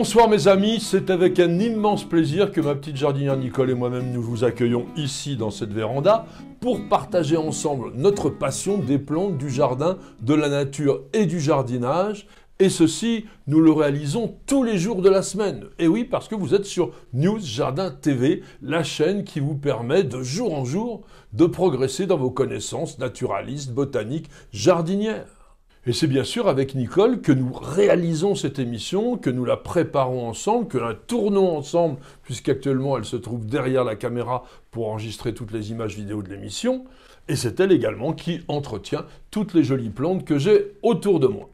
Bonsoir mes amis, c'est avec un immense plaisir que ma petite jardinière Nicole et moi-même nous vous accueillons ici dans cette véranda pour partager ensemble notre passion des plantes, du jardin, de la nature et du jardinage. Et ceci, nous le réalisons tous les jours de la semaine. Et oui, parce que vous êtes sur News Jardin TV, la chaîne qui vous permet de jour en jour de progresser dans vos connaissances naturalistes, botaniques, jardinières. Et c'est bien sûr avec Nicole que nous réalisons cette émission, que nous la préparons ensemble, que la tournons ensemble, puisqu'actuellement elle se trouve derrière la caméra pour enregistrer toutes les images vidéo de l'émission. Et c'est elle également qui entretient toutes les jolies plantes que j'ai autour de moi.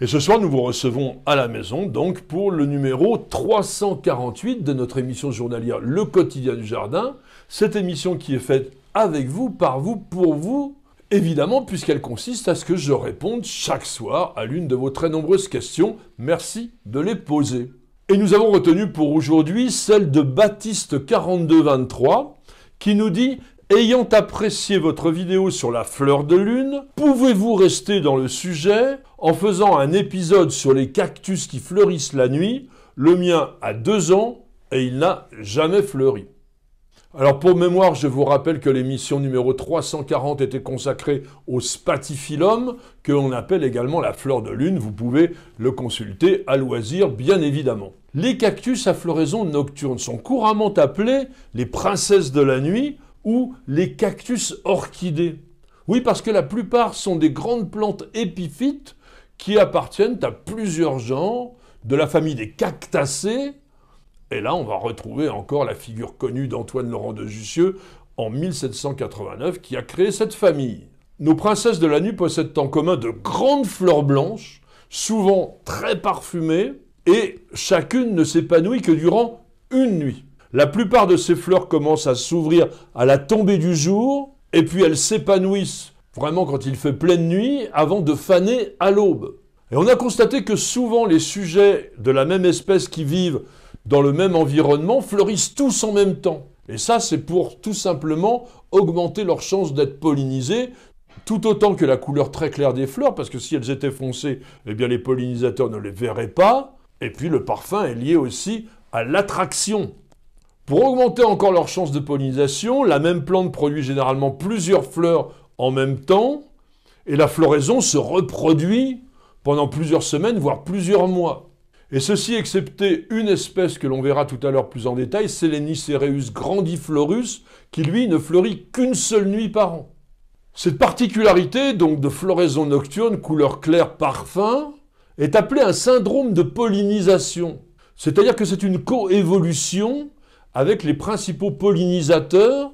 Et ce soir, nous vous recevons à la maison, donc, pour le numéro 348 de notre émission journalière Le quotidien du jardin. Cette émission qui est faite avec vous, par vous, pour vous, Évidemment, puisqu'elle consiste à ce que je réponde chaque soir à l'une de vos très nombreuses questions. Merci de les poser. Et nous avons retenu pour aujourd'hui celle de Baptiste 4223 qui nous dit Ayant apprécié votre vidéo sur la fleur de lune, pouvez-vous rester dans le sujet en faisant un épisode sur les cactus qui fleurissent la nuit Le mien a deux ans et il n'a jamais fleuri. Alors pour mémoire, je vous rappelle que l'émission numéro 340 était consacrée au spatifilum, que l'on appelle également la fleur de lune. Vous pouvez le consulter à loisir, bien évidemment. Les cactus à floraison nocturne sont couramment appelés les princesses de la nuit ou les cactus orchidées. Oui, parce que la plupart sont des grandes plantes épiphytes qui appartiennent à plusieurs genres, de la famille des cactacées, et là, on va retrouver encore la figure connue d'Antoine Laurent de Jussieu en 1789 qui a créé cette famille. Nos princesses de la nuit possèdent en commun de grandes fleurs blanches, souvent très parfumées, et chacune ne s'épanouit que durant une nuit. La plupart de ces fleurs commencent à s'ouvrir à la tombée du jour, et puis elles s'épanouissent vraiment quand il fait pleine nuit, avant de faner à l'aube. Et on a constaté que souvent les sujets de la même espèce qui vivent dans le même environnement, fleurissent tous en même temps. Et ça, c'est pour tout simplement augmenter leur chance d'être pollinisés, tout autant que la couleur très claire des fleurs, parce que si elles étaient foncées, eh bien les pollinisateurs ne les verraient pas. Et puis le parfum est lié aussi à l'attraction. Pour augmenter encore leur chance de pollinisation, la même plante produit généralement plusieurs fleurs en même temps, et la floraison se reproduit pendant plusieurs semaines, voire plusieurs mois. Et ceci excepté une espèce que l'on verra tout à l'heure plus en détail, c'est grandiflorus, qui lui ne fleurit qu'une seule nuit par an. Cette particularité, donc de floraison nocturne, couleur claire, parfum, est appelée un syndrome de pollinisation. C'est-à-dire que c'est une coévolution avec les principaux pollinisateurs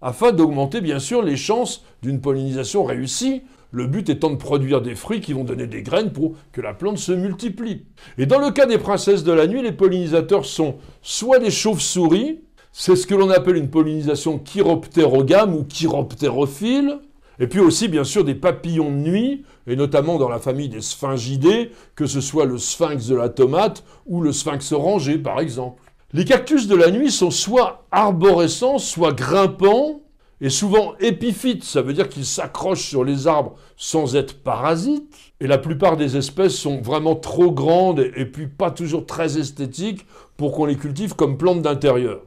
afin d'augmenter bien sûr les chances d'une pollinisation réussie, le but étant de produire des fruits qui vont donner des graines pour que la plante se multiplie. Et dans le cas des princesses de la nuit, les pollinisateurs sont soit des chauves-souris, c'est ce que l'on appelle une pollinisation chiroptérogame ou chiroptérophile, et puis aussi, bien sûr, des papillons de nuit, et notamment dans la famille des sphingidés, que ce soit le sphinx de la tomate ou le sphinx orangé, par exemple. Les cactus de la nuit sont soit arborescents, soit grimpants, et souvent épiphytes, ça veut dire qu'ils s'accrochent sur les arbres sans être parasites. Et la plupart des espèces sont vraiment trop grandes et puis pas toujours très esthétiques pour qu'on les cultive comme plantes d'intérieur.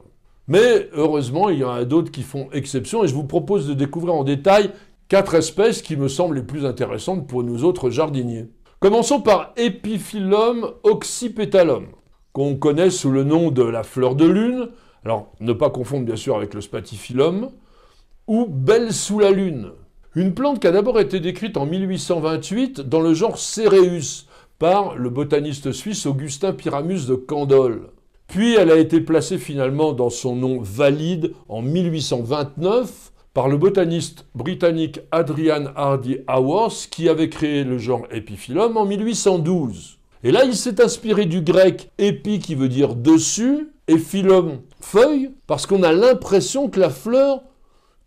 Mais heureusement, il y en a d'autres qui font exception et je vous propose de découvrir en détail quatre espèces qui me semblent les plus intéressantes pour nous autres jardiniers. Commençons par Epiphyllum oxypetalum, qu'on connaît sous le nom de la fleur de lune. Alors, ne pas confondre bien sûr avec le spatiphyllum, ou Belle sous la lune. Une plante qui a d'abord été décrite en 1828 dans le genre Cereus par le botaniste suisse Augustin Pyramus de Candolle. Puis elle a été placée finalement dans son nom valide en 1829 par le botaniste britannique Adrian Hardy Haworth qui avait créé le genre Epiphyllum en 1812. Et là, il s'est inspiré du grec épi qui veut dire dessus et phylum feuille parce qu'on a l'impression que la fleur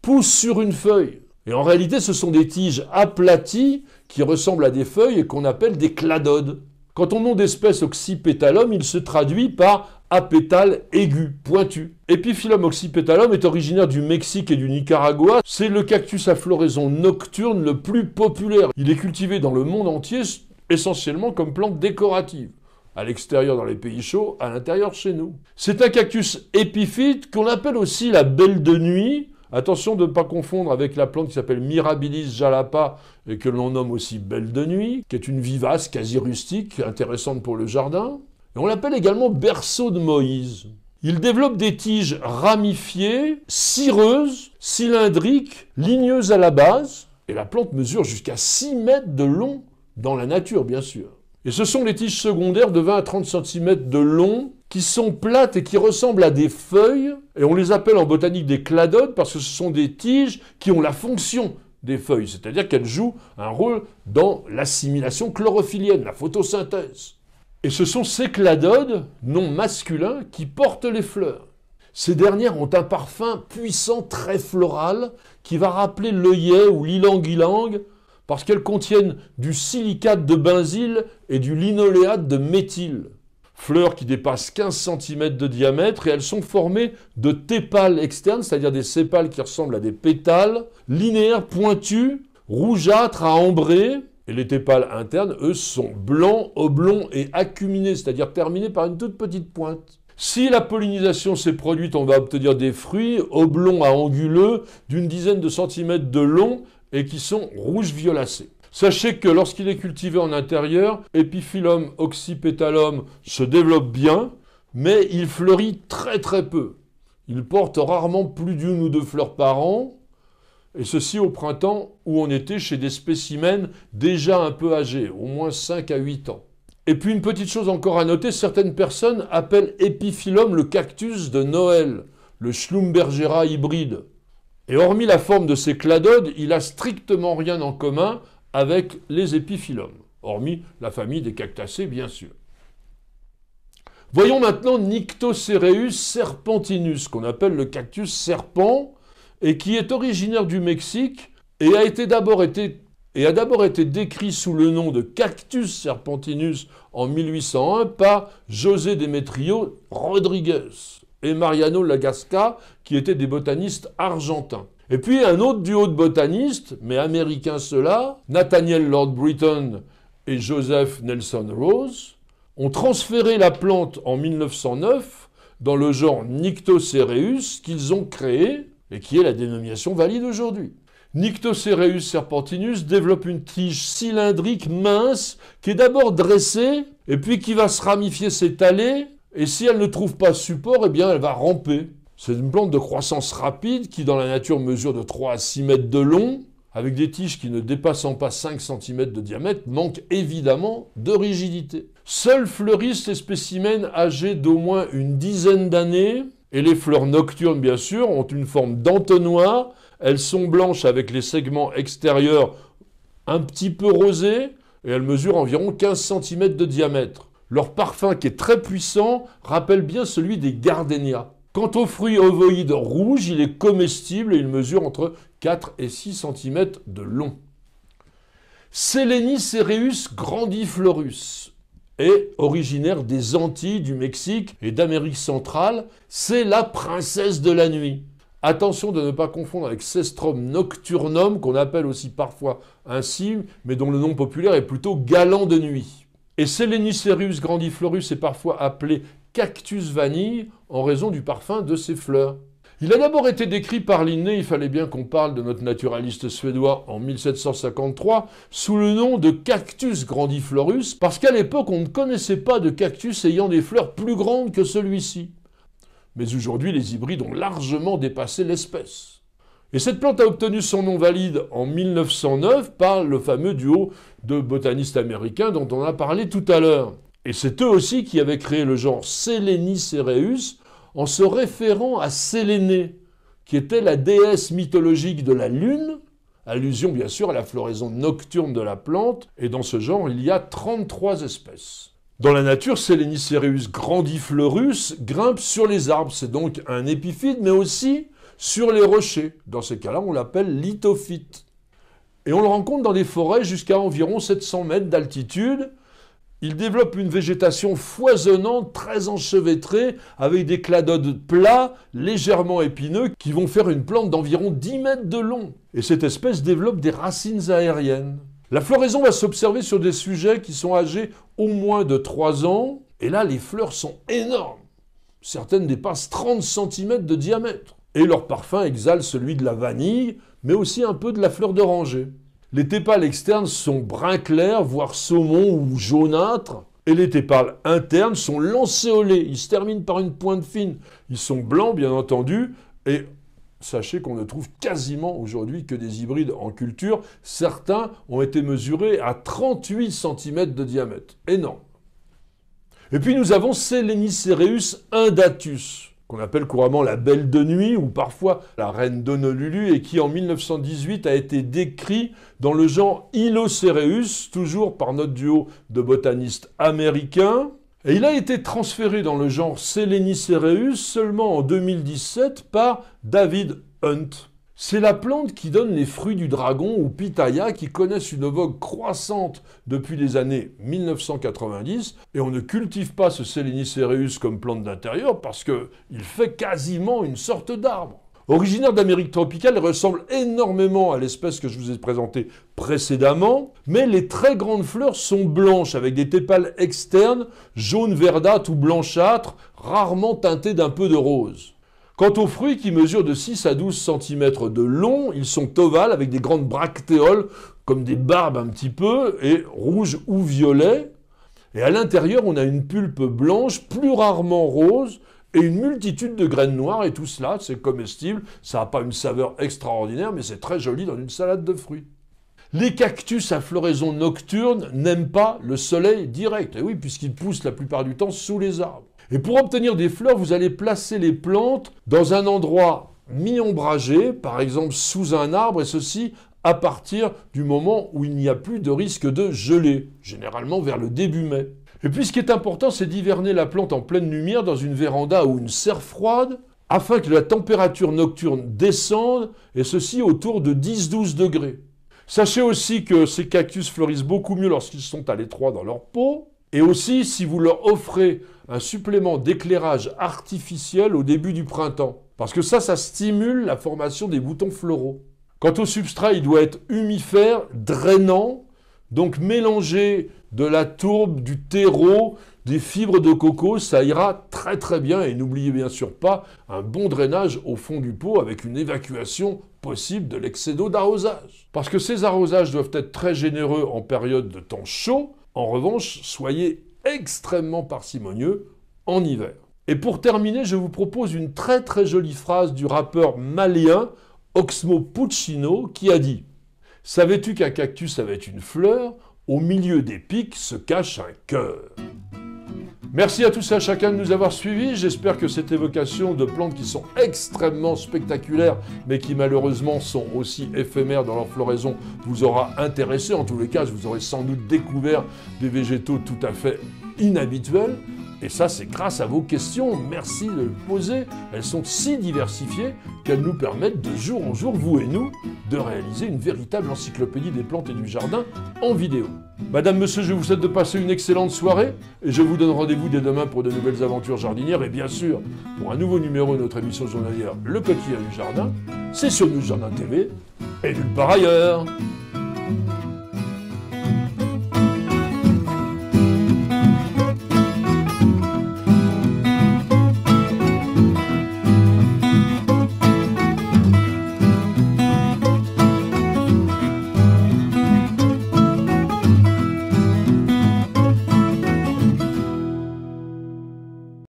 pousse sur une feuille. Et en réalité, ce sont des tiges aplaties qui ressemblent à des feuilles et qu'on appelle des cladodes. Quand on nom d'espèce oxypétalum, il se traduit par apétale aigu, pointu. Epiphyllum oxypétalum est originaire du Mexique et du Nicaragua. C'est le cactus à floraison nocturne le plus populaire. Il est cultivé dans le monde entier essentiellement comme plante décorative. À l'extérieur dans les pays chauds, à l'intérieur chez nous. C'est un cactus épiphyte qu'on appelle aussi la belle de nuit Attention de ne pas confondre avec la plante qui s'appelle Mirabilis jalapa et que l'on nomme aussi belle de nuit, qui est une vivace quasi rustique, intéressante pour le jardin. Et on l'appelle également berceau de Moïse. Il développe des tiges ramifiées, cireuses, cylindriques, ligneuses à la base, et la plante mesure jusqu'à 6 mètres de long dans la nature, bien sûr. Et ce sont les tiges secondaires de 20 à 30 cm de long qui sont plates et qui ressemblent à des feuilles, et on les appelle en botanique des cladodes parce que ce sont des tiges qui ont la fonction des feuilles, c'est-à-dire qu'elles jouent un rôle dans l'assimilation chlorophyllienne, la photosynthèse. Et ce sont ces cladodes, non masculins, qui portent les fleurs. Ces dernières ont un parfum puissant, très floral, qui va rappeler l'œillet ou l'ilang-ilang, parce qu'elles contiennent du silicate de benzyle et du linoléate de méthyle fleurs qui dépassent 15 cm de diamètre et elles sont formées de tépales externes, c'est-à-dire des sépales qui ressemblent à des pétales, linéaires, pointus, rougeâtres à ambrés. Et les tépales internes, eux, sont blancs, oblongs et acuminés, c'est-à-dire terminés par une toute petite pointe. Si la pollinisation s'est produite, on va obtenir des fruits oblongs à anguleux d'une dizaine de centimètres de long et qui sont rouge violacés. Sachez que lorsqu'il est cultivé en intérieur, Epiphyllum oxypetalum se développe bien, mais il fleurit très très peu. Il porte rarement plus d'une ou deux fleurs par an, et ceci au printemps où on était chez des spécimens déjà un peu âgés, au moins 5 à 8 ans. Et puis une petite chose encore à noter, certaines personnes appellent Epiphyllum le cactus de Noël, le Schlumbergera hybride. Et hormis la forme de ses cladodes, il a strictement rien en commun avec les épiphyllums, hormis la famille des cactacées bien sûr. Voyons maintenant Nyctocereus serpentinus, qu'on appelle le cactus serpent, et qui est originaire du Mexique et a d'abord été, décrit sous le nom de cactus serpentinus en 1801 par José Demetrio Rodriguez et Mariano Lagasca, qui étaient des botanistes argentins. Et puis un autre duo de botanistes, mais américains ceux-là, Nathaniel Lord Britton et Joseph Nelson Rose, ont transféré la plante en 1909 dans le genre Nyctocereus qu'ils ont créé et qui est la dénomination valide aujourd'hui. Nyctocereus serpentinus développe une tige cylindrique mince qui est d'abord dressée et puis qui va se ramifier, s'étaler et si elle ne trouve pas support, eh bien elle va ramper. C'est une plante de croissance rapide qui, dans la nature, mesure de 3 à 6 mètres de long, avec des tiges qui ne dépassant pas 5 cm de diamètre, manque évidemment de rigidité. Seuls fleurissent les spécimens âgés d'au moins une dizaine d'années, et les fleurs nocturnes, bien sûr, ont une forme d'entonnoir. Elles sont blanches avec les segments extérieurs un petit peu rosés, et elles mesurent environ 15 cm de diamètre. Leur parfum, qui est très puissant, rappelle bien celui des gardenias. Quant au fruit ovoïde rouge, il est comestible et il mesure entre 4 et 6 cm de long. Selenis cereus grandiflorus est originaire des Antilles, du Mexique et d'Amérique centrale. C'est la princesse de la nuit. Attention de ne pas confondre avec Cestrum nocturnum, qu'on appelle aussi parfois un ainsi, mais dont le nom populaire est plutôt galant de nuit. Et Selenicerus grandiflorus est parfois appelé cactus vanille en raison du parfum de ses fleurs. Il a d'abord été décrit par Linné, il fallait bien qu'on parle de notre naturaliste suédois en 1753, sous le nom de cactus grandiflorus, parce qu'à l'époque on ne connaissait pas de cactus ayant des fleurs plus grandes que celui-ci. Mais aujourd'hui les hybrides ont largement dépassé l'espèce. Et cette plante a obtenu son nom valide en 1909 par le fameux duo de botanistes américains dont on a parlé tout à l'heure. Et c'est eux aussi qui avaient créé le genre Selenicereus en se référant à Sélénée, qui était la déesse mythologique de la Lune, allusion bien sûr à la floraison nocturne de la plante, et dans ce genre il y a 33 espèces. Dans la nature, Selenicereus grandiflorus grimpe sur les arbres, c'est donc un épiphyte, mais aussi sur les rochers. Dans ces cas-là, on l'appelle lithophyte. Et on le rencontre dans les forêts jusqu'à environ 700 mètres d'altitude. Il développe une végétation foisonnante, très enchevêtrée, avec des cladodes plats, légèrement épineux, qui vont faire une plante d'environ 10 mètres de long. Et cette espèce développe des racines aériennes. La floraison va s'observer sur des sujets qui sont âgés au moins de 3 ans, et là les fleurs sont énormes. Certaines dépassent 30 cm de diamètre et leur parfum exhale celui de la vanille, mais aussi un peu de la fleur d'oranger. Les tépales externes sont brun clair, voire saumon ou jaunâtre, et les tépales internes sont lancéolés, ils se terminent par une pointe fine. Ils sont blancs, bien entendu, et sachez qu'on ne trouve quasiment aujourd'hui que des hybrides en culture. Certains ont été mesurés à 38 cm de diamètre. non. Et puis nous avons Selenicereus indatus qu'on appelle couramment la Belle de Nuit ou parfois la Reine d'Honolulu et qui en 1918 a été décrit dans le genre Ilocereus, toujours par notre duo de botanistes américains. Et il a été transféré dans le genre Selenicereus seulement en 2017 par David Hunt. C'est la plante qui donne les fruits du dragon ou pitaya qui connaissent une vogue croissante depuis les années 1990 et on ne cultive pas ce Selenicereus comme plante d'intérieur parce qu'il fait quasiment une sorte d'arbre. Originaire d'Amérique tropicale, il ressemble énormément à l'espèce que je vous ai présentée précédemment, mais les très grandes fleurs sont blanches avec des tépales externes jaune verdâtre ou blanchâtre, rarement teintées d'un peu de rose. Quant aux fruits qui mesurent de 6 à 12 cm de long, ils sont ovales avec des grandes bractéoles comme des barbes un petit peu et rouges ou violets. Et à l'intérieur, on a une pulpe blanche, plus rarement rose, et une multitude de graines noires et tout cela, c'est comestible, ça n'a pas une saveur extraordinaire, mais c'est très joli dans une salade de fruits. Les cactus à floraison nocturne n'aiment pas le soleil direct, et oui, puisqu'ils poussent la plupart du temps sous les arbres. Et pour obtenir des fleurs, vous allez placer les plantes dans un endroit mi-ombragé, par exemple sous un arbre, et ceci à partir du moment où il n'y a plus de risque de gelée, généralement vers le début mai. Et puis ce qui est important, c'est d'hiverner la plante en pleine lumière dans une véranda ou une serre froide, afin que la température nocturne descende, et ceci autour de 10-12 degrés. Sachez aussi que ces cactus fleurissent beaucoup mieux lorsqu'ils sont à l'étroit dans leur peau, et aussi si vous leur offrez un supplément d'éclairage artificiel au début du printemps. Parce que ça, ça stimule la formation des boutons floraux. Quant au substrat, il doit être humifère, drainant, donc mélanger de la tourbe, du terreau, des fibres de coco, ça ira très très bien. Et n'oubliez bien sûr pas un bon drainage au fond du pot avec une évacuation possible de l'excès d'eau d'arrosage. Parce que ces arrosages doivent être très généreux en période de temps chaud. En revanche, soyez extrêmement parcimonieux en hiver. Et pour terminer, je vous propose une très très jolie phrase du rappeur malien Oxmo Puccino qui a dit Savais-tu qu'un cactus avait une fleur Au milieu des pics se cache un cœur. Merci à tous et à chacun de nous avoir suivis. J'espère que cette évocation de plantes qui sont extrêmement spectaculaires, mais qui malheureusement sont aussi éphémères dans leur floraison, vous aura intéressé. En tous les cas, vous aurez sans doute découvert des végétaux tout à fait inhabituels. Et ça, c'est grâce à vos questions. Merci de le poser. Elles sont si diversifiées qu'elles nous permettent de jour en jour, vous et nous, de réaliser une véritable encyclopédie des plantes et du jardin en vidéo. Madame, monsieur, je vous souhaite de passer une excellente soirée et je vous donne rendez-vous dès demain pour de nouvelles aventures jardinières et bien sûr pour un nouveau numéro de notre émission journalière Le quotidien du jardin. C'est sur nous, Jardin TV et nulle part ailleurs.